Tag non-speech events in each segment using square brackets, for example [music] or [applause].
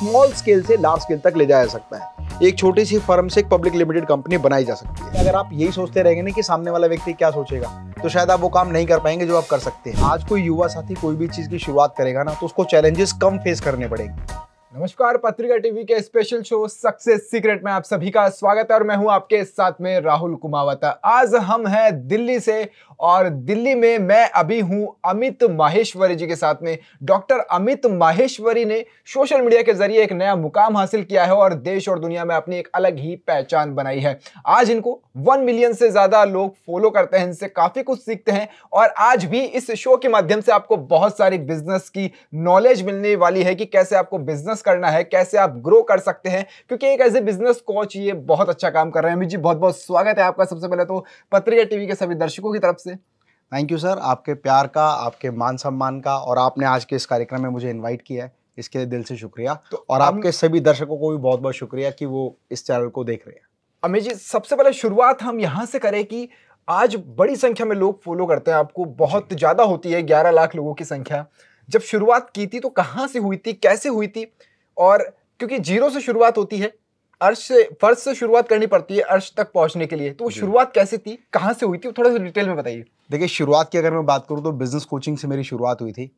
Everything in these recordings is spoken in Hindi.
स्मॉल स्केल से लार्ज स्केल तक ले जाया जा सकता है एक छोटी सी फर्म से एक पब्लिक लिमिटेड कंपनी बनाई जा सकती है अगर आप यही सोचते रहेंगे ना कि सामने वाला व्यक्ति क्या सोचेगा तो शायद आप वो काम नहीं कर पाएंगे जो आप कर सकते हैं आज कोई युवा साथी कोई भी चीज़ की शुरुआत करेगा ना तो उसको चैलेंजेस कम फेस करने पड़ेंगे नमस्कार पत्रिका टीवी के स्पेशल शो सक्सेस सीक्रेट में आप सभी का स्वागत है और मैं हूं आपके साथ में राहुल कुमावत आज हम हैं दिल्ली से और दिल्ली में मैं अभी हूं अमित माहेश्वरी जी के साथ में डॉक्टर अमित माहेश्वरी ने सोशल मीडिया के जरिए एक नया मुकाम हासिल किया है और देश और दुनिया में अपनी एक अलग ही पहचान बनाई है आज इनको वन मिलियन से ज़्यादा लोग फॉलो करते हैं इनसे काफ़ी कुछ सीखते हैं और आज भी इस शो के माध्यम से आपको बहुत सारी बिजनेस की नॉलेज मिलने वाली है कि कैसे आपको बिजनेस बिजनेस करना है कैसे आप ग्रो कर सकते हैं क्योंकि एक ऐसे बिजनेस कोच ये बहुत अच्छा काम कर रहे हैं अमित जी बहुत बहुत स्वागत है आपका सबसे पहले तो पत्रिका टीवी के सभी दर्शकों की तरफ से थैंक यू सर आपके प्यार का आपके मान सम्मान का और आपने आज के इस कार्यक्रम में मुझे इन्वाइट किया है इसके लिए दिल से शुक्रिया तो और आपके सभी दर्शकों को भी बहुत बहुत शुक्रिया कि वो इस चैनल को देख रहे हैं अमित जी सबसे पहले शुरुआत हम यहाँ से करें कि आज बड़ी संख्या में लोग फॉलो करते हैं आपको बहुत ज़्यादा होती है ग्यारह लाख लोगों की संख्या जब शुरुआत की थी तो कहाँ से हुई थी कैसे हुई थी और क्योंकि जीरो से शुरुआत होती है अर्श से फर्श से शुरुआत करनी पड़ती है अर्श तक पहुंचने के लिए तो वो शुरुआत कैसे थी कहाँ से हुई थी थोड़ा सा डिटेल में बताइए देखिए शुरुआत की अगर मैं बात करूँ तो बिजनेस कोचिंग से मेरी शुरुआत हुई थी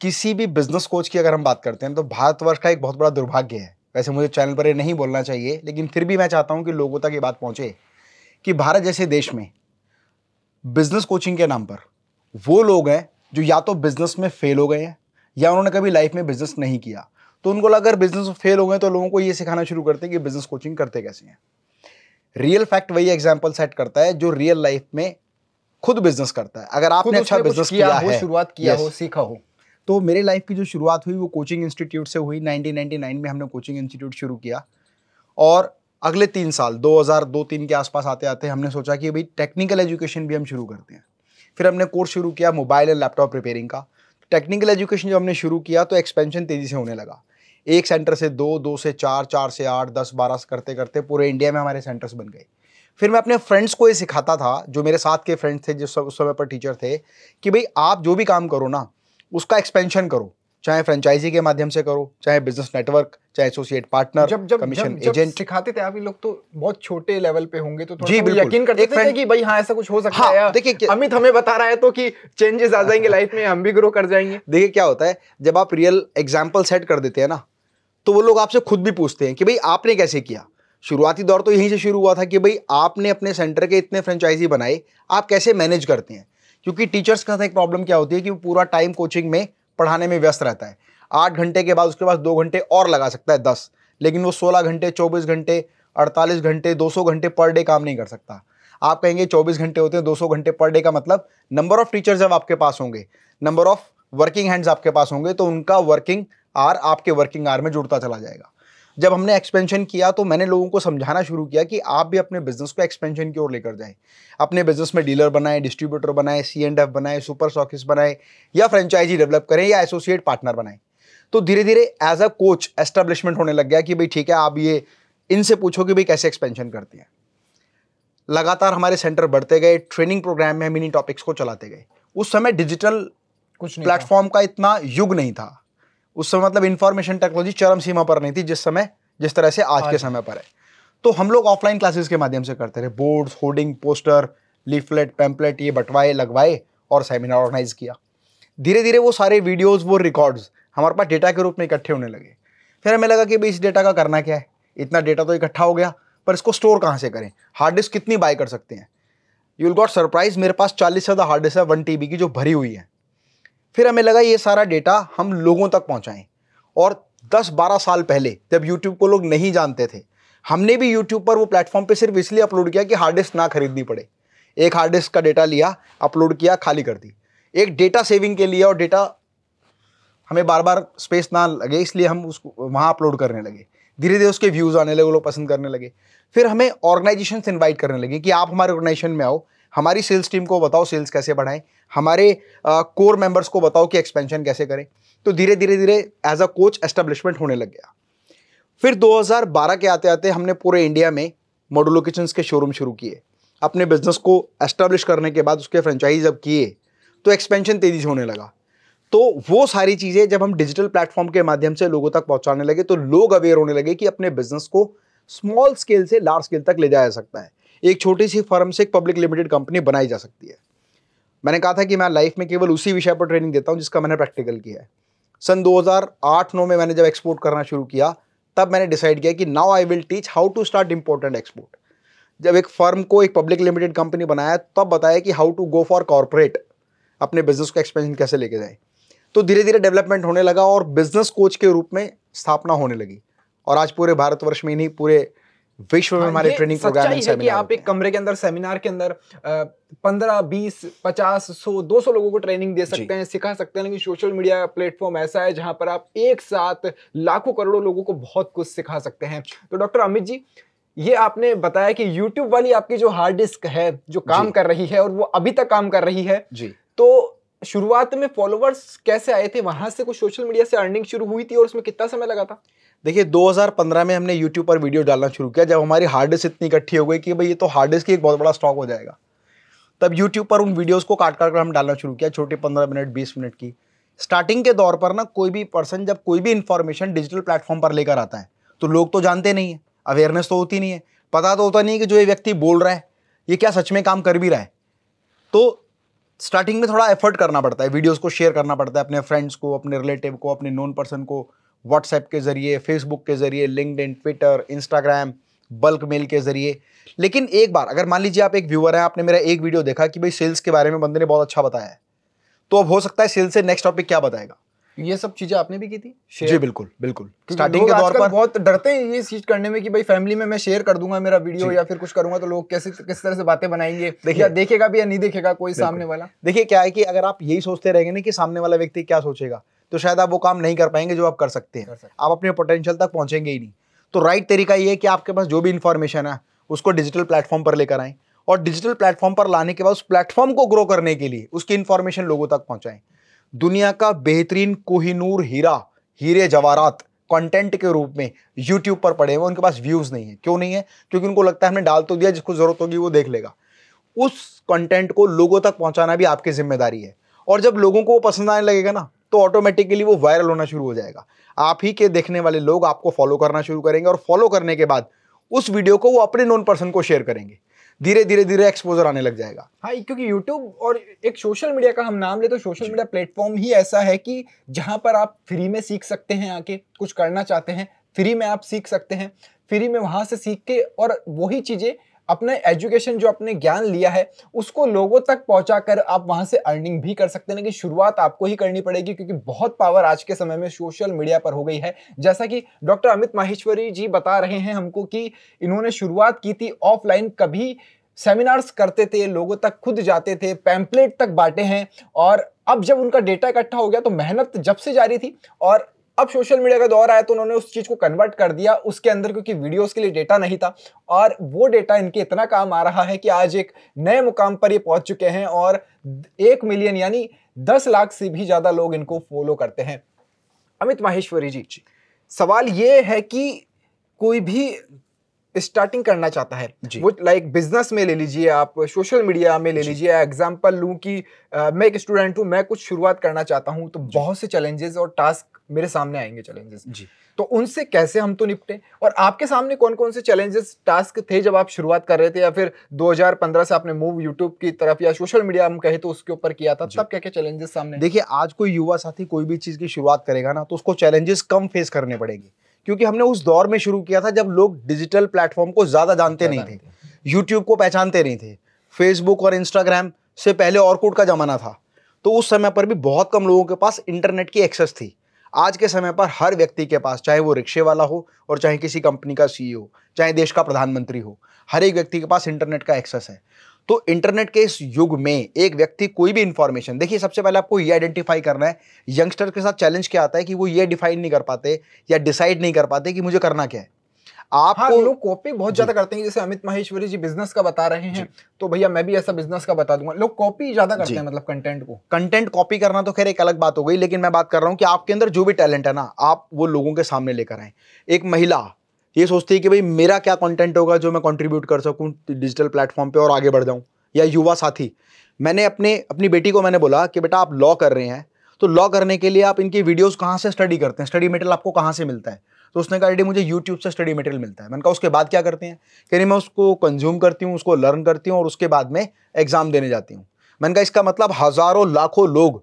किसी भी बिजनेस कोच की अगर हम बात करते हैं तो भारतवर्ष का एक बहुत बड़ा दुर्भाग्य है वैसे मुझे चैनल पर ये नहीं बोलना चाहिए लेकिन फिर भी मैं चाहता हूँ कि लोगों तक ये बात पहुँचे कि भारत जैसे देश में बिजनेस कोचिंग के नाम पर वो लोग हैं जो या तो बिजनेस में फेल हो गए हैं या उन्होंने कभी लाइफ में बिजनेस नहीं किया तो उनको लगा अगर बिजनेस फेल हो गए तो लोगों को ये सिखाना शुरू करते हैं कि बिजनेस कोचिंग करते कैसे हैं रियल फैक्ट वही एग्जाम्पल सेट करता है जो रियल लाइफ में खुद बिजनेस करता है अगर आपने अच्छा बिजनेस किया, किया हो शुरुआत किया हो सीखा हो तो मेरे लाइफ की जो शुरुआत हुई वो कोचिंग इंस्टीट्यूट से हुई 1999 में हमने कोचिंग इंस्टीट्यूट शुरू किया और अगले तीन साल 2002-3 के आसपास आते आते हमने सोचा कि भाई टेक्निकल एजुकेशन भी हम शुरू करते हैं फिर हमने कोर्स शुरू किया मोबाइल एंड लैपटॉप रिपेयरिंग का टेक्निकल एजुकेशन जब हमने शुरू किया तो एक्सपेंशन तेज़ी से होने लगा एक सेंटर से दो दो से चार चार से आठ दस बारह करते करते पूरे इंडिया में हमारे सेंटर्स बन गए फिर मैं अपने फ्रेंड्स को ये सिखाता था जो मेरे साथ के फ्रेंड्स थे जिस उस समय पर टीचर थे कि भाई आप जो भी काम करो ना उसका एक्सपेंशन करो चाहे फ्रेंचाइजी के माध्यम से करो चाहे बिजनेस नेटवर्क चाहे एसोसिएट पार्टनर जब जब कमीशन एजेंट सिखाते थे आप लोग तो बहुत छोटे लेवल पे होंगे तो जी बिल्कुल यकीन करते थे कि भाई हाँ ऐसा कुछ हो सकता हाँ, है देखिए अमित हमें बता रहा है तो कि चेंजेस आ जाएंगे लाइफ हाँ। में हम भी ग्रो कर जाएंगे देखिए क्या होता है जब आप रियल एग्जाम्पल सेट कर देते हैं ना तो वो लोग आपसे खुद भी पूछते हैं कि भाई आपने कैसे किया शुरुआती दौर तो यहीं से शुरू हुआ था कि भाई आपने अपने सेंटर के इतने फ्रेंचाइजी बनाए आप कैसे मैनेज करते हैं क्योंकि टीचर्स के साथ एक प्रॉब्लम क्या होती है कि वो पूरा टाइम कोचिंग में पढ़ाने में व्यस्त रहता है आठ घंटे के बाद उसके पास दो घंटे और लगा सकता है दस लेकिन वो सोलह घंटे चौबीस घंटे अड़तालीस घंटे दो सौ घंटे पर डे काम नहीं कर सकता आप कहेंगे चौबीस घंटे होते हैं दो सौ घंटे पर डे का मतलब नंबर ऑफ़ टीचर्स जब आपके पास होंगे नंबर ऑफ़ वर्किंग हैंड्स आपके पास होंगे तो उनका वर्किंग आर आपके वर्किंग आर में जुड़ता चला जाएगा जब हमने एक्सपेंशन किया तो मैंने लोगों को समझाना शुरू किया कि आप भी अपने बिजनेस को एक्सपेंशन की ओर लेकर जाएं अपने बिजनेस में डीलर बनाएं डिस्ट्रीब्यूटर बनाएं सी एंड एफ बनाएं सुपर सॉकिस बनाएं या फ्रेंचाइजी डेवलप करें या एसोसिएट पार्टनर बनाएं तो धीरे धीरे एज अ कोच एस्टेब्लिशमेंट होने लग गया कि भाई ठीक है आप ये इनसे पूछो कि भाई कैसे एक्सपेंशन करती हैं लगातार हमारे सेंटर बढ़ते गए ट्रेनिंग प्रोग्राम में हम इन्हीं टॉपिक्स को चलाते गए उस समय डिजिटल कुछ प्लेटफॉर्म का इतना युग नहीं था उस समय मतलब इंफॉर्मेशन टेक्नोलॉजी चरम सीमा पर नहीं थी जिस समय जिस तरह से आज, के समय पर है तो हम लोग ऑफलाइन क्लासेस के माध्यम से करते रहे board hoarding poster leaflet pamphlet ये बंटवाए लगवाए और सेमिनार ऑर्गेनाइज किया धीरे धीरे वो सारे वीडियोज़ वो रिकॉर्ड्स हमारे पास डेटा के रूप में इकट्ठे होने लगे फिर हमें लगा कि भाई इस डेटा का करना क्या है इतना डेटा तो इकट्ठा हो गया पर इसको स्टोर कहाँ से करें हार्ड डिस्क कितनी बाय कर सकते हैं यू विल गॉट सरप्राइज मेरे पास चालीस ज़्यादा हार्ड डिस्क है वन टी की जो भरी हुई है फिर हमें लगा ये सारा डेटा हम लोगों तक पहुंचाएं और 10-12 साल पहले जब यूट्यूब को लोग नहीं जानते थे हमने भी यूट्यूब पर वो प्लेटफॉर्म पे सिर्फ इसलिए अपलोड किया कि हार्ड डिस्क ना खरीदनी पड़े एक हार्ड डिस्क का डेटा लिया अपलोड किया खाली कर दी एक डेटा सेविंग के लिए और डेटा हमें बार बार स्पेस ना लगे इसलिए हम उसको वहाँ अपलोड करने लगे धीरे धीरे उसके व्यूज़ आने लगे वो लोग पसंद करने लगे फिर हमें ऑर्गेनाइजेशन से इन्वाइट करने लगे कि आप हमारे ऑर्गेनाइजेशन में आओ हमारी सेल्स टीम को बताओ सेल्स कैसे बढ़ाएं हमारे कोर मेंबर्स को बताओ कि एक्सपेंशन कैसे करें तो धीरे धीरे धीरे एज अ कोच एस्टेब्लिशमेंट होने लग गया फिर 2012 के आते आते हमने पूरे इंडिया में मॉडुलो किचन्स के शोरूम शुरू किए अपने बिजनेस को एस्टेब्लिश करने के बाद उसके फ्रेंचाइज जब किए तो एक्सपेंशन तेज़ी से होने लगा तो वो सारी चीज़ें जब हम डिजिटल प्लेटफॉर्म के माध्यम से लोगों तक पहुंचाने लगे तो लोग अवेयर होने लगे कि अपने बिजनेस को स्मॉल स्केल से लार्ज स्केल तक ले जाया जा सकता है एक छोटी सी फर्म से एक पब्लिक लिमिटेड कंपनी बनाई जा सकती है मैंने कहा था कि मैं लाइफ में केवल उसी विषय पर ट्रेनिंग देता हूँ जिसका मैंने प्रैक्टिकल किया है सन 2008-9 में मैंने जब एक्सपोर्ट करना शुरू किया तब मैंने डिसाइड किया कि now I will teach how to start important export जब एक फर्म को एक पब्लिक लिमिटेड कंपनी बनाया तब बताया कि how to go for corporate अपने बिजनेस को एक्सपेंशन कैसे लेके जाए तो धीरे धीरे डेवलपमेंट होने लगा और बिजनेस कोच के रूप में स्थापना होने लगी और आज पूरे भारतवर्ष में ही नहीं पूरे विश्व में हाँ, हमारे ट्रेनिंग प्रोग्राम है कि आप एक कमरे के अंदर सेमिनार के अंदर पंद्रह बीस पचास सौ दो सौ लोगों को ट्रेनिंग दे सकते हैं सिखा सकते हैं लेकिन सोशल मीडिया प्लेटफॉर्म ऐसा है जहां पर आप एक साथ लाखों करोड़ों लोगों को बहुत कुछ सिखा सकते हैं तो डॉक्टर अमित जी ये आपने बताया कि YouTube वाली आपकी जो हार्ड डिस्क है जो काम कर रही है और वो अभी तक काम कर रही है जी तो शुरुआत में फॉलोवर्स कैसे आए थे वहाँ से कुछ सोशल मीडिया से अर्निंग शुरू हुई थी और उसमें कितना समय लगा था देखिए 2015 में हमने यूट्यूब पर वीडियो डालना शुरू किया जब हमारी हार्ड डिस्क इतनी इकट्ठी हो गई कि भाई ये तो हार्ड डिस्क एक बहुत बड़ा स्टॉक हो जाएगा तब यूट्यूब पर उन वीडियोज को काट काट कर हम डालना शुरू किया छोटे पंद्रह मिनट बीस मिनट की स्टार्टिंग के दौर पर ना कोई भी पर्सन जब कोई भी इन्फॉर्मेशन डिजिटल प्लेटफॉर्म पर लेकर आता है तो लोग तो जानते नहीं है अवेयरनेस तो होती नहीं है पता तो होता नहीं है कि जो ये व्यक्ति बोल रहा है ये क्या सच में काम कर भी रहा है तो स्टार्टिंग में थोड़ा एफर्ट करना पड़ता है वीडियोस को शेयर करना पड़ता है अपने फ्रेंड्स को अपने रिलेटिव को अपने नॉन पर्सन को व्हाट्सएप के ज़रिए फेसबुक के ज़रिए linked Twitter Instagram bulk mail के ज़रिए लेकिन एक बार अगर मान लीजिए आप एक व्यूअर हैं आपने मेरा एक वीडियो देखा कि भाई सेल्स के बारे में बंदे ने बहुत अच्छा बताया है तो अब हो सकता है सेल्स से नेक्स्ट टॉपिक क्या बताएगा ये सब चीजें आपने भी की थी शेयर? जी बिल्कुल बिल्कुल स्टार्टिंग के तौर पर बहुत डरते हैं ये चीज करने में कि भाई फैमिली में मैं शेयर कर दूंगा मेरा वीडियो या फिर कुछ करूंगा तो लोग कैसे किस तरह से बातें बनाएंगे देखिए देखेगा भी या नहीं देखेगा कोई सामने वाला देखिए क्या है कि अगर आप यही सोचते रहेंगे ना कि सामने वाला व्यक्ति क्या सोचेगा तो शायद आप वो काम नहीं कर पाएंगे जो आप कर सकते हैं आप अपने पोटेंशियल तक पहुंचेंगे ही नहीं तो राइट तरीका ये है कि आपके पास जो भी इन्फॉर्मेशन है उसको डिजिटल प्लेटफॉर्म पर लेकर आए और डिजिटल प्लेटफॉर्म पर लाने के बाद उस प्लेटफॉर्म को ग्रो करने के लिए उसकी इन्फॉर्मेशन लोगों तक पहुंचाएं दुनिया का बेहतरीन कोहिनूर हीरा हीरे जवारात कंटेंट के रूप में यूट्यूब पर पड़े हुए उनके पास व्यूज़ नहीं है क्यों नहीं है क्योंकि उनको लगता है हमने डाल तो दिया जिसको ज़रूरत होगी वो देख लेगा उस कंटेंट को लोगों तक पहुंचाना भी आपकी जिम्मेदारी है और जब लोगों को वो पसंद आने लगेगा ना तो ऑटोमेटिकली वो वायरल होना शुरू हो जाएगा आप ही के देखने वाले लोग आपको फॉलो करना शुरू करेंगे और फॉलो करने के बाद उस वीडियो को वो अपने नॉन पर्सन को शेयर करेंगे धीरे धीरे धीरे एक्सपोजर आने लग जाएगा हाँ क्योंकि यूट्यूब और एक सोशल मीडिया का हम नाम ले तो सोशल मीडिया प्लेटफॉर्म ही ऐसा है कि जहाँ पर आप फ्री में सीख सकते हैं आके कुछ करना चाहते हैं फ्री में आप सीख सकते हैं फ्री में वहाँ से सीख के और वही चीज़ें अपने एजुकेशन जो अपने ज्ञान लिया है उसको लोगों तक पहुंचा कर आप वहाँ से अर्निंग भी कर सकते हैं लेकिन शुरुआत आपको ही करनी पड़ेगी क्योंकि बहुत पावर आज के समय में सोशल मीडिया पर हो गई है जैसा कि डॉक्टर अमित माहेश्वरी जी बता रहे हैं हमको कि इन्होंने शुरुआत की थी ऑफलाइन कभी सेमिनार्स करते थे लोगों तक खुद जाते थे पैम्पलेट तक बांटे हैं और अब जब उनका डेटा इकट्ठा हो गया तो मेहनत जब से जारी थी और अब सोशल मीडिया का दौर आया तो उन्होंने उस चीज़ को कन्वर्ट कर दिया उसके अंदर क्योंकि वीडियोस के लिए डेटा नहीं था और वो डेटा इनके इतना काम आ रहा है कि आज एक नए मुकाम पर ये पहुंच चुके हैं और एक मिलियन यानी दस लाख से भी ज़्यादा लोग इनको फॉलो करते हैं अमित माहेश्वरी जी सवाल ये है कि कोई भी स्टार्टिंग करना चाहता है वो लाइक बिजनेस में ले लीजिए आप सोशल मीडिया में ले लीजिए एग्जाम्पल लूँ कि मैं एक स्टूडेंट हूँ मैं कुछ शुरुआत करना चाहता हूँ तो बहुत से चैलेंजेस और टास्क मेरे सामने आएंगे चैलेंजेस जी तो उनसे कैसे हम तो निपटें और आपके सामने कौन कौन से चैलेंजेस टास्क थे जब आप शुरुआत कर रहे थे या फिर 2015 से आपने मूव यूट्यूब की तरफ या सोशल मीडिया हम कहे तो उसके ऊपर किया था तब क्या क्या चैलेंजेस सामने देखिए आज कोई युवा साथी कोई भी चीज़ की शुरुआत करेगा ना तो उसको चैलेंजेस कम फेस करने पड़ेंगे क्योंकि हमने उस दौर में शुरू किया था जब लोग डिजिटल प्लेटफॉर्म को ज़्यादा जानते नहीं थे यूट्यूब को पहचानते नहीं थे फेसबुक और इंस्टाग्राम से पहले ऑर्कुट का ज़माना था तो उस समय पर भी बहुत कम लोगों के पास इंटरनेट की एक्सेस थी आज के समय पर हर व्यक्ति के पास चाहे वो रिक्शे वाला हो और चाहे किसी कंपनी का सीईओ e चाहे देश का प्रधानमंत्री हो हर एक व्यक्ति के पास इंटरनेट का एक्सेस है तो इंटरनेट के इस युग में एक व्यक्ति कोई भी इंफॉर्मेशन देखिए सबसे पहले आपको ये आइडेंटिफाई करना है यंगस्टर के साथ चैलेंज क्या आता है कि वो ये डिफाइन नहीं कर पाते या डिसाइड नहीं कर पाते कि मुझे करना क्या है आप हाँ, लोग कॉपी बहुत ज्यादा करते हैं जैसे अमित महेश्वरी जी बिजनेस का बता रहे हैं तो भैया मैं भी ऐसा बिजनेस का बता दूंगा लोग कॉपी ज्यादा करते हैं मतलब कंटेंट को कंटेंट कॉपी करना तो खैर एक अलग बात हो गई लेकिन मैं बात कर रहा हूँ कि आपके अंदर जो भी टैलेंट है ना आप वो लोगों के सामने लेकर आए एक महिला ये सोचती है कि भाई मेरा क्या कंटेंट होगा जो मैं कंट्रीब्यूट कर सकूं डिजिटल प्लेटफॉर्म पे और आगे बढ़ जाऊं या युवा साथी मैंने अपने अपनी बेटी को मैंने बोला कि बेटा आप लॉ कर रहे हैं तो लॉ करने के लिए आप इनकी वीडियोस कहाँ से स्टडी करते हैं स्टडी मटेरियल आपको कहाँ से मिलता है तो उसने कहा मुझे यूट्यूब से स्टडी मटेरियल मिलता है मैंने कहा उसके बाद क्या करते हैं कह रही मैं उसको कंज्यूम करती हूँ उसको लर्न करती हूँ और उसके बाद में एग्ज़ाम देने जाती हूँ मैंने कहा इसका मतलब हज़ारों लाखों लोग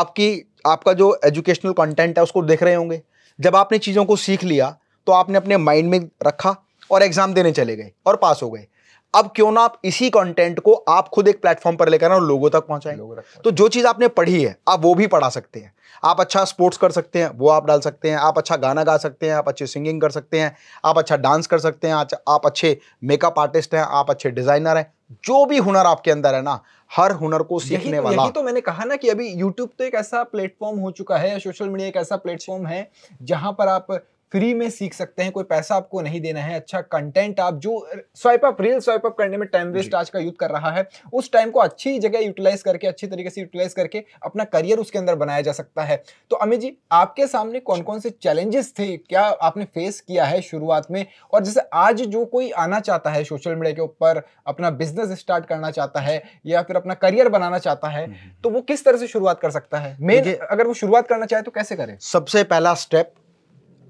आपकी आपका जो एजुकेशनल कंटेंट है उसको देख रहे होंगे जब आपने चीज़ों को सीख लिया तो आपने अपने माइंड में रखा और एग्ज़ाम देने चले गए और पास हो गए अब क्यों ना आप इसी कंटेंट को आप खुद एक प्लेटफॉर्म पर लेकर और लोगों तक पहुंचाएं लोगों तो जो चीज़ आपने पढ़ी है आप वो भी पढ़ा सकते हैं आप अच्छा स्पोर्ट्स कर सकते हैं वो आप डाल सकते हैं आप अच्छा गाना गा सकते हैं आप अच्छी सिंगिंग कर सकते हैं आप अच्छा डांस कर सकते हैं अच्छा, आप अच्छे मेकअप आर्टिस्ट हैं आप अच्छे डिज़ाइनर हैं जो भी हुनर आपके अंदर है ना हर हुनर को सीखने वाला यही तो मैंने कहा ना कि अभी YouTube तो एक ऐसा प्लेटफॉर्म हो चुका है सोशल मीडिया एक ऐसा प्लेटफॉर्म है जहां पर आप फ्री में सीख सकते हैं कोई पैसा आपको नहीं देना है अच्छा कंटेंट आप जो swipe up reel swipe up करने में टाइम वेस्ट आज का यूथ कर रहा है उस टाइम को अच्छी जगह यूटिलाइज करके अच्छी तरीके से यूटिलाइज करके अपना करियर उसके अंदर बनाया जा सकता है तो अमित जी आपके सामने कौन कौन से चैलेंजेस थे क्या आपने फेस किया है शुरुआत में और जैसे आज जो कोई आना चाहता है सोशल मीडिया के ऊपर अपना बिजनेस स्टार्ट करना चाहता है या फिर अपना करियर बनाना चाहता है हम्म, हम्म। तो वो किस तरह से शुरुआत कर सकता है मेन अगर वो शुरुआत करना चाहे तो कैसे करें सबसे पहला स्टेप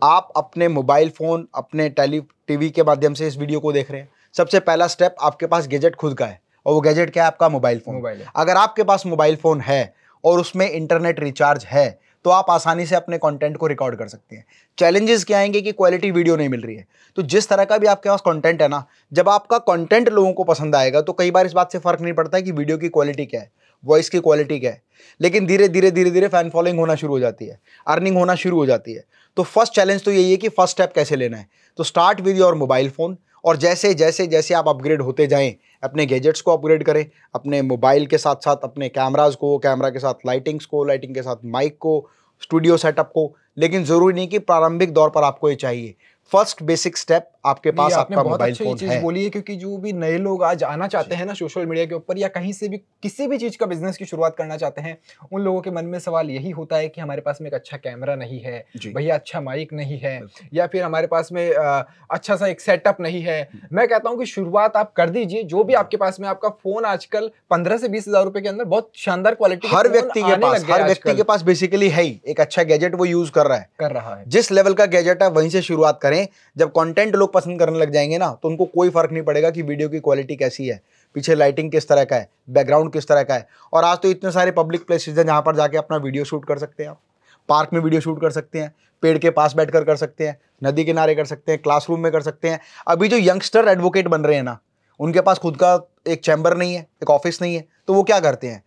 आप अपने मोबाइल फ़ोन अपने टेली टीवी के माध्यम से इस वीडियो को देख रहे हैं सबसे पहला स्टेप आपके पास गैजेट खुद का है और वो गैजेट क्या है आपका मोबाइल फ़ोन मोबाइल अगर आपके पास मोबाइल फ़ोन है और उसमें इंटरनेट रिचार्ज है तो आप आसानी से अपने कंटेंट को रिकॉर्ड कर सकते हैं चैलेंजेस क्या आएंगे कि क्वालिटी वीडियो नहीं मिल रही है तो जिस तरह का भी आपके पास कंटेंट है ना जब आपका कंटेंट लोगों को पसंद आएगा तो कई बार इस बात से फर्क नहीं पड़ता है कि वीडियो की क्वालिटी क्या है वॉइस की क्वालिटी क्या है लेकिन धीरे धीरे धीरे धीरे फैन फॉलोइंग होना शुरू हो जाती है अर्निंग होना शुरू हो जाती है तो फर्स्ट चैलेंज तो यही है कि फर्स्ट स्टेप कैसे लेना है तो start with your mobile phone और जैसे जैसे जैसे आप अपग्रेड होते जाएं अपने गैजेट्स को अपग्रेड करें अपने मोबाइल के साथ साथ अपने कैमराज को कैमरा के साथ लाइटिंग्स को लाइटिंग के साथ माइक को स्टूडियो सेटअप को लेकिन ज़रूरी नहीं कि प्रारंभिक दौर पर आपको ये चाहिए फर्स्ट बेसिक स्टेप आपके पास आपका मोबाइल फोन है बोली है क्योंकि जो भी नए लोग आज आना चाहते हैं ना सोशल मीडिया के ऊपर या कहीं से भी किसी भी चीज़ का बिजनेस की शुरुआत करना चाहते हैं उन लोगों के मन में सवाल यही होता है कि हमारे पास में एक अच्छा कैमरा नहीं है भैया अच्छा माइक नहीं है या फिर हमारे पास में अच्छा सा एक सेटअप नहीं है मैं कहता हूँ कि शुरुआत आप कर दीजिए जो भी आपके पास में आपका फोन आजकल पंद्रह से बीस हजार रुपए के अंदर बहुत शानदार क्वालिटी हर व्यक्ति के पास हर व्यक्ति के पास बेसिकली है ही एक अच्छा गैजेट वो यूज कर रहा है कर रहा है जिस लेवल का गैजेट है वहीं से शुरुआत करें जब कॉन्टेंट लोग पसंद करने लग जाएंगे ना तो उनको कोई फ़र्क नहीं पड़ेगा कि वीडियो की क्वालिटी कैसी है पीछे लाइटिंग किस तरह का है बैकग्राउंड किस तरह का है और आज तो इतने सारे पब्लिक प्लेसेज हैं जहाँ पर जाके अपना वीडियो शूट कर सकते हैं आप पार्क में वीडियो शूट कर सकते हैं पेड़ के पास बैठकर कर सकते हैं नदी किनारे कर सकते हैं क्लासरूम में कर सकते हैं अभी जो यंगस्टर एडवोकेट बन रहे हैं ना उनके पास खुद का एक चैम्बर नहीं है एक ऑफिस नहीं है तो वो क्या करते हैं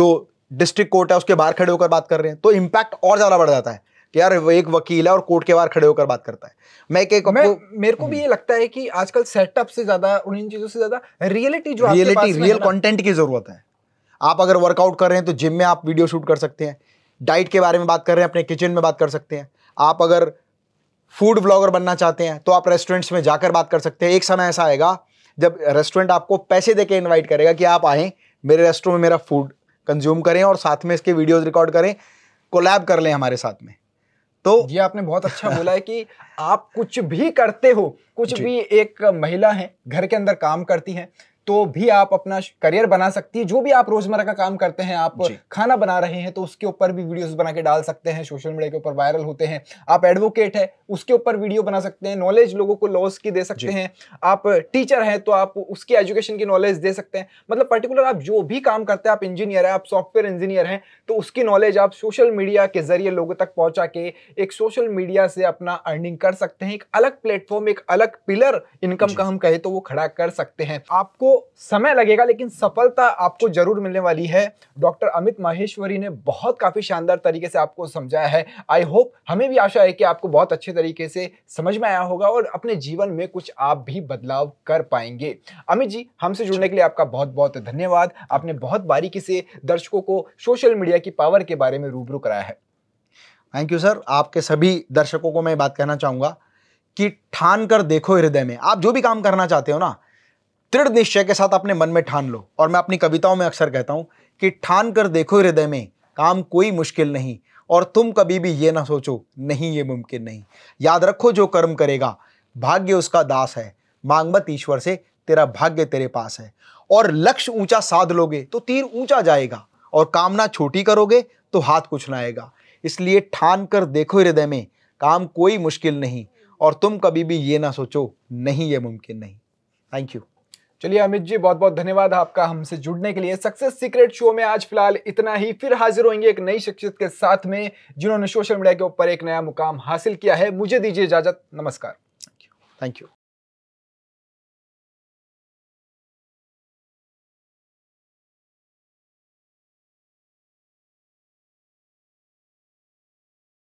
जो डिस्ट्रिक्ट कोर्ट है उसके बाहर खड़े होकर बात कर रहे हैं तो इम्पैक्ट और ज़्यादा बढ़ जाता है यार एक वकील है और कोर्ट के बाहर खड़े होकर बात करता है मैं एक मैं, मेरे को भी हम्म। ये लगता है कि आजकल सेटअप से ज्यादा उन चीजों से ज्यादा रियलिटी जो रियलिटी रियल कॉन्टेंट की जरूरत है आप अगर वर्कआउट कर रहे हैं तो जिम में आप वीडियो शूट कर सकते हैं डाइट के बारे में बात कर रहे हैं अपने किचन में बात कर सकते हैं आप अगर फूड ब्लॉगर बनना चाहते हैं तो आप रेस्टोरेंट्स में जाकर बात कर सकते हैं एक समय ऐसा आएगा जब रेस्टोरेंट आपको पैसे देके इनवाइट करेगा कि आप आएँ मेरे रेस्टोरेंट में मेरा फूड कंज्यूम करें और साथ में इसके वीडियोस रिकॉर्ड करें कोलैब कर लें हमारे साथ में तो ये आपने बहुत अच्छा [laughs] बोला है कि आप कुछ भी करते हो कुछ भी एक महिला है घर के अंदर काम करती है तो भी आप अपना करियर बना सकती है जो भी आप रोजमर्रा का काम करते हैं आप खाना बना रहे हैं तो उसके ऊपर भी वीडियोस बना के डाल सकते हैं सोशल मीडिया के ऊपर वायरल होते हैं आप एडवोकेट है उसके ऊपर वीडियो बना सकते हैं नॉलेज लोगों को लॉस की दे सकते हैं आप टीचर हैं तो आप उसकी एजुकेशन की नॉलेज दे सकते हैं मतलब पर्टिकुलर आप जो भी काम करते हैं आप इंजीनियर है आप सॉफ्टवेयर इंजीनियर हैं तो उसकी नॉलेज आप सोशल मीडिया के जरिए लोगों तक पहुंचा के एक सोशल मीडिया से अपना अर्निंग कर सकते हैं एक अलग प्लेटफॉर्म एक अलग पिलर इनकम का हम कहें तो वो खड़ा कर सकते हैं आपको समय लगेगा लेकिन सफलता आपको जरूर मिलने वाली है डॉक्टर अमित माहेश्वरी ने बहुत काफ़ी शानदार तरीके से आपको समझाया है आई होप हमें भी आशा है कि आपको बहुत अच्छे तरीके से समझ में आया होगा और अपने जीवन में कुछ आप भी बदलाव कर पाएंगे अमित जी हमसे जुड़ने के लिए आपका बहुत बहुत धन्यवाद आपने बहुत बारीकी से दर्शकों को सोशल मीडिया की पावर के बारे में रूबरू कराया है थैंक यू सर आपके सभी दर्शकों को मैं बात कहना चाहूंगा कि ठान कर देखो हृदय में आप जो भी काम करना चाहते हो ना दृढ़ निश्चय के साथ अपने मन में ठान लो और मैं अपनी कविताओं में अक्सर कहता हूँ कि ठान कर देखो हृदय में काम कोई मुश्किल नहीं और तुम कभी भी ये ना सोचो नहीं ये मुमकिन नहीं याद रखो जो कर्म करेगा भाग्य उसका दास है मांग मत ईश्वर से तेरा भाग्य तेरे पास है और लक्ष्य ऊंचा साध लोगे तो तीर ऊंचा जाएगा और कामना छोटी करोगे तो हाथ कुछ ना आएगा इसलिए ठान कर देखो हृदय में काम कोई मुश्किल नहीं और तुम कभी भी ये ना सोचो नहीं ये मुमकिन नहीं थैंक यू चलिए अमित जी बहुत बहुत धन्यवाद आपका हमसे जुड़ने के लिए सक्सेस सीक्रेट शो में आज फिलहाल इतना ही फिर हाजिर होंगे एक नई शख्सियत के साथ में जिन्होंने सोशल मीडिया के ऊपर एक नया मुकाम हासिल किया है मुझे दीजिए इजाजत नमस्कार थैंक यू